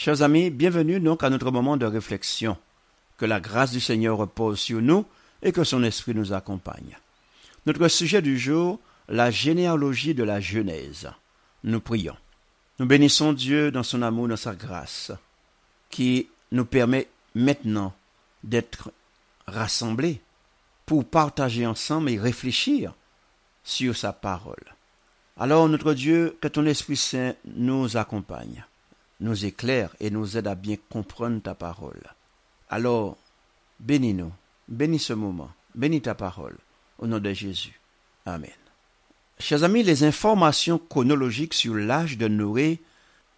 Chers amis, bienvenue donc à notre moment de réflexion. Que la grâce du Seigneur repose sur nous et que son esprit nous accompagne. Notre sujet du jour, la généalogie de la Genèse. Nous prions. Nous bénissons Dieu dans son amour, dans sa grâce, qui nous permet maintenant d'être rassemblés pour partager ensemble et réfléchir sur sa parole. Alors notre Dieu, que ton Esprit Saint nous accompagne nous éclaire et nous aide à bien comprendre ta parole. Alors, bénis-nous, bénis ce moment, bénis ta parole, au nom de Jésus. Amen. Chers amis, les informations chronologiques sur l'âge de Noé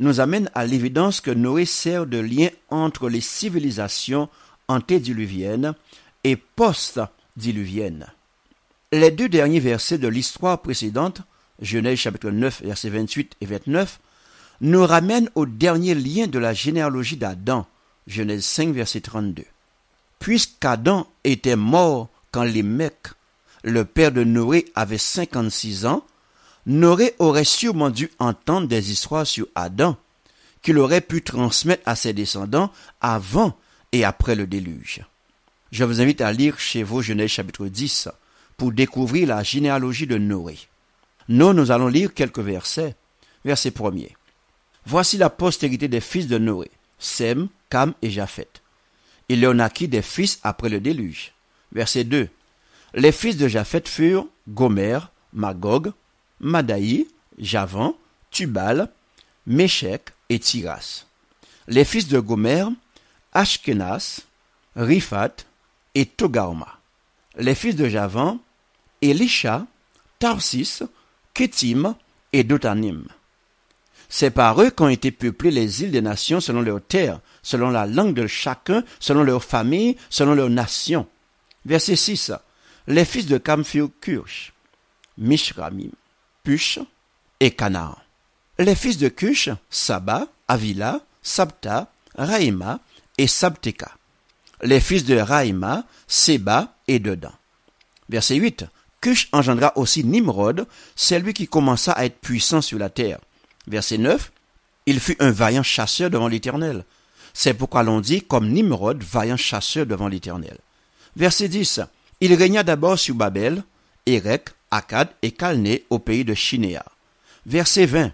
nous amènent à l'évidence que Noé sert de lien entre les civilisations antédiluviennes et post-diluviennes. Les deux derniers versets de l'histoire précédente, Genèse chapitre 9, versets 28 et 29, nous ramène au dernier lien de la généalogie d'Adam, Genèse 5, verset 32. Puisqu'Adam était mort quand Lémec, le père de Noé, avait 56 ans, Noé aurait sûrement dû entendre des histoires sur Adam, qu'il aurait pu transmettre à ses descendants avant et après le déluge. Je vous invite à lire chez vous Genèse chapitre 10 pour découvrir la généalogie de Noé. Nous, nous allons lire quelques versets. Verset premier. Voici la postérité des fils de Noé, Sem, Cam et Japheth. Il a qui des fils après le déluge. Verset 2. Les fils de Japhet furent Gomer, Magog, Madaï, Javan, Tubal, Meshech et Tiras. Les fils de Gomer, Ashkenaz, Rifat et Togarma. Les fils de Javan, Elisha, Tarsis, Ketim et Dotanim. C'est par eux qu'ont été peuplées les îles des nations selon leurs terres, selon la langue de chacun, selon leurs familles, selon leurs nations. » Verset 6. Les fils de Cam furent Cush, Mishramim, Push et Canaan. Les fils de Cush, Saba, Avila, Sabta, Raima et Sabteka. Les fils de Raima, Seba et Dedan. Verset 8. Cush engendra aussi Nimrod, celui qui commença à être puissant sur la terre verset 9, il fut un vaillant chasseur devant l'Éternel. C'est pourquoi l'on dit comme Nimrod, vaillant chasseur devant l'Éternel. Verset 10, il régna d'abord sur Babel, Érec, Akkad et Calné au pays de Chinéa. Verset 20,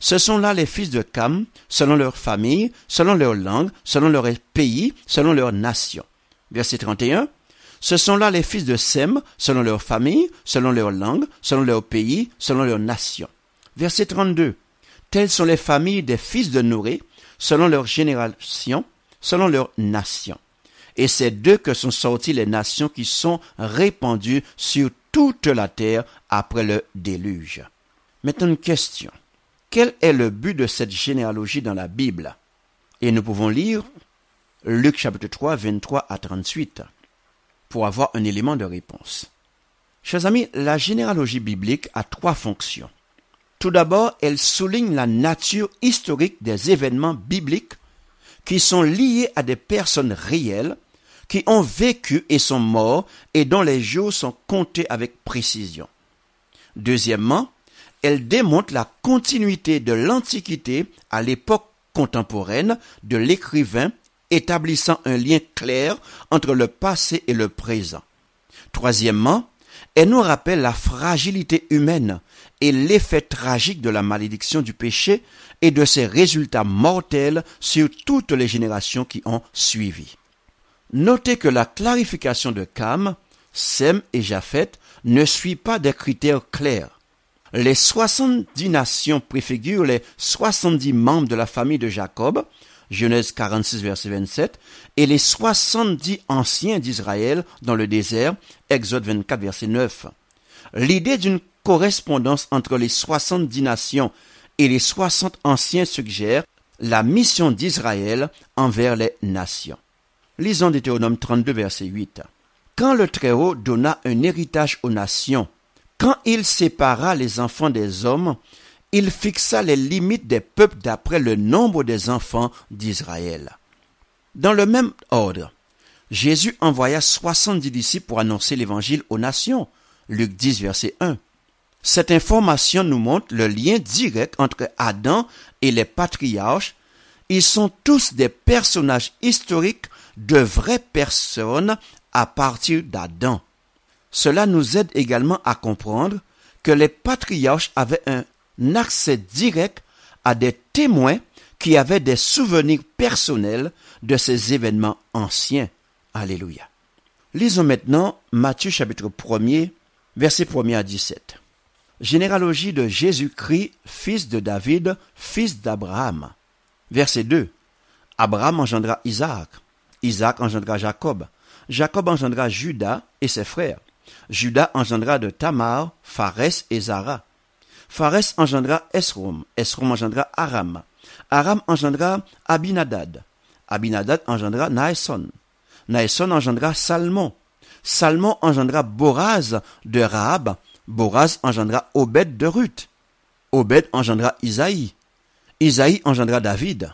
ce sont là les fils de Cam, selon leur famille, selon leur langue, selon leur pays, selon leur nation. Verset 31. Ce sont là les fils de Sem, selon leur famille, selon leur langue, selon leur pays, selon leur nation. Verset 32. Telles sont les familles des fils de Noé, selon leur génération, selon leur nation. Et c'est d'eux que sont sorties les nations qui sont répandues sur toute la terre après le déluge. Maintenant une question. Quel est le but de cette généalogie dans la Bible Et nous pouvons lire Luc chapitre 3, 23 à 38 pour avoir un élément de réponse. Chers amis, la généalogie biblique a trois fonctions. Tout d'abord, elle souligne la nature historique des événements bibliques qui sont liés à des personnes réelles qui ont vécu et sont morts et dont les jours sont comptés avec précision. Deuxièmement, elle démontre la continuité de l'Antiquité à l'époque contemporaine de l'écrivain établissant un lien clair entre le passé et le présent. Troisièmement, elle nous rappelle la fragilité humaine et l'effet tragique de la malédiction du péché et de ses résultats mortels sur toutes les générations qui ont suivi. Notez que la clarification de Cam, Sem et Japhet ne suit pas des critères clairs. Les soixante-dix nations préfigurent les soixante membres de la famille de Jacob, Genèse 46 verset 27, et les soixante-dix anciens d'Israël dans le désert, Exode 24 verset 9. L'idée d'une correspondance entre les soixante-dix nations et les soixante anciens suggère la mission d'Israël envers les nations. Lisons Deutéronome 32 verset 8. Quand le Très-Haut donna un héritage aux nations, quand il sépara les enfants des hommes, il fixa les limites des peuples d'après le nombre des enfants d'Israël. Dans le même ordre, Jésus envoya soixante-dix disciples pour annoncer l'évangile aux nations. Luc 10, verset 1. Cette information nous montre le lien direct entre Adam et les patriarches. Ils sont tous des personnages historiques de vraies personnes à partir d'Adam. Cela nous aide également à comprendre que les patriarches avaient un accès direct à des témoins qui avaient des souvenirs personnels de ces événements anciens. Alléluia. Lisons maintenant Matthieu chapitre 1 verset 1 à 17. Généalogie de Jésus-Christ, fils de David, fils d'Abraham. Verset 2. Abraham engendra Isaac. Isaac engendra Jacob. Jacob engendra Judas et ses frères. Judas engendra de Tamar, Phares et Zara. Phares engendra Esrom. Esrom engendra Aram. Aram engendra Abinadad. Abinadad engendra Naïson. Naïson engendra Salmon. Salmon engendra Boraz de Rahab Boraz engendra Obed de Ruth. Obed engendra Isaïe. Isaïe engendra David.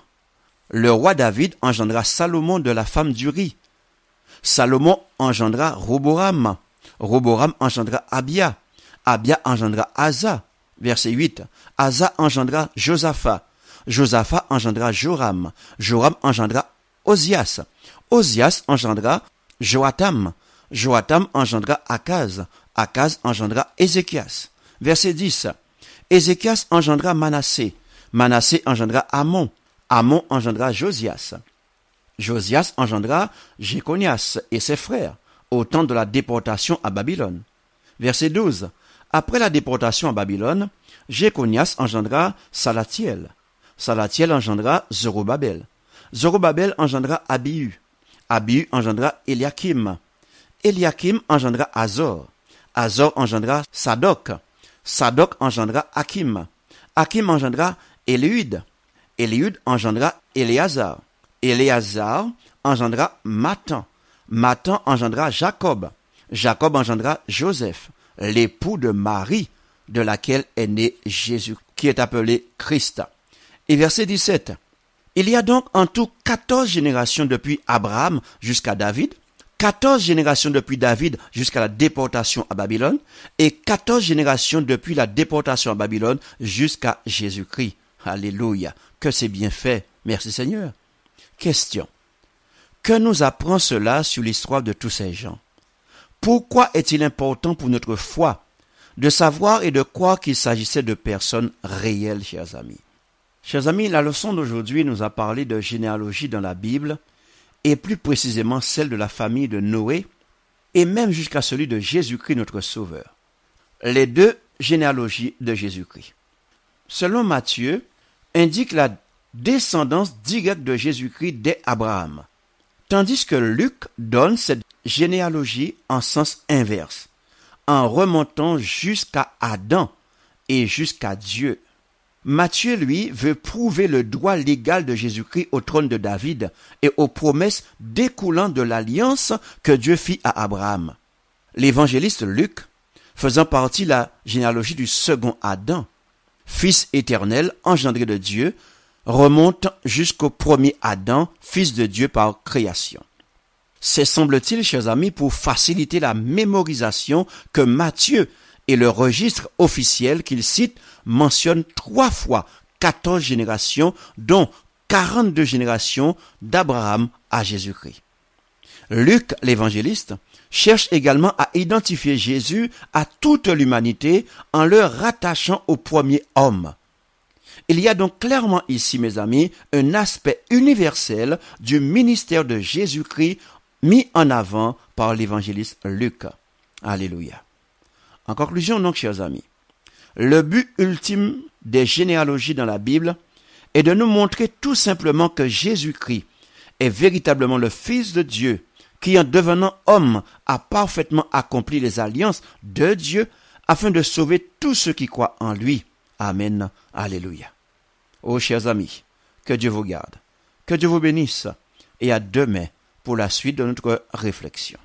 Le roi David engendra Salomon de la femme du riz. Salomon engendra Roboram. Roboram engendra Abia. Abia engendra Asa. Verset 8. Asa engendra Josaphat. Josaphat engendra Joram. Joram engendra Osias. Osias engendra Joatam. Joatam engendra Akaz. Akaz engendra Ézéchias. Verset 10. Ézéchias engendra Manassé. Manassé engendra Amon. Amon engendra Josias. Josias engendra Jéconias et ses frères au temps de la déportation à Babylone. Verset 12. Après la déportation à Babylone, Jéconias engendra Salatiel. Salatiel engendra Zorobabel. Zorobabel engendra Abihu. Abihu engendra Eliakim. Eliakim engendra Azor. Azor engendra Sadoc. Sadoc engendra Hakim, Hakim engendra Eliud, Eliud engendra Eleazar, Eleazar engendra Matan. Matan engendra Jacob. Jacob engendra Joseph, l'époux de Marie, de laquelle est né Jésus, qui est appelé Christ. Et verset 17. Il y a donc en tout quatorze générations depuis Abraham jusqu'à David, 14 générations depuis David jusqu'à la déportation à Babylone et 14 générations depuis la déportation à Babylone jusqu'à Jésus-Christ. Alléluia. Que c'est bien fait. Merci Seigneur. Question. Que nous apprend cela sur l'histoire de tous ces gens Pourquoi est-il important pour notre foi de savoir et de croire qu'il s'agissait de personnes réelles, chers amis Chers amis, la leçon d'aujourd'hui nous a parlé de généalogie dans la Bible et plus précisément celle de la famille de Noé, et même jusqu'à celui de Jésus-Christ notre Sauveur. Les deux généalogies de Jésus-Christ. Selon Matthieu, indique la descendance directe de Jésus-Christ dès Abraham, tandis que Luc donne cette généalogie en sens inverse, en remontant jusqu'à Adam et jusqu'à Dieu. Matthieu, lui, veut prouver le droit légal de Jésus-Christ au trône de David et aux promesses découlant de l'alliance que Dieu fit à Abraham. L'évangéliste Luc, faisant partie de la généalogie du second Adam, fils éternel engendré de Dieu, remonte jusqu'au premier Adam, fils de Dieu par création. C'est semble-t-il, chers amis, pour faciliter la mémorisation que Matthieu et le registre officiel qu'il cite mentionne trois fois 14 générations, dont 42 générations d'Abraham à Jésus-Christ. Luc l'évangéliste cherche également à identifier Jésus à toute l'humanité en le rattachant au premier homme. Il y a donc clairement ici, mes amis, un aspect universel du ministère de Jésus-Christ mis en avant par l'évangéliste Luc. Alléluia. En conclusion, donc, chers amis, le but ultime des généalogies dans la Bible est de nous montrer tout simplement que Jésus-Christ est véritablement le Fils de Dieu, qui en devenant homme a parfaitement accompli les alliances de Dieu afin de sauver tous ceux qui croient en lui. Amen. Alléluia. Oh chers amis, que Dieu vous garde, que Dieu vous bénisse, et à demain pour la suite de notre réflexion.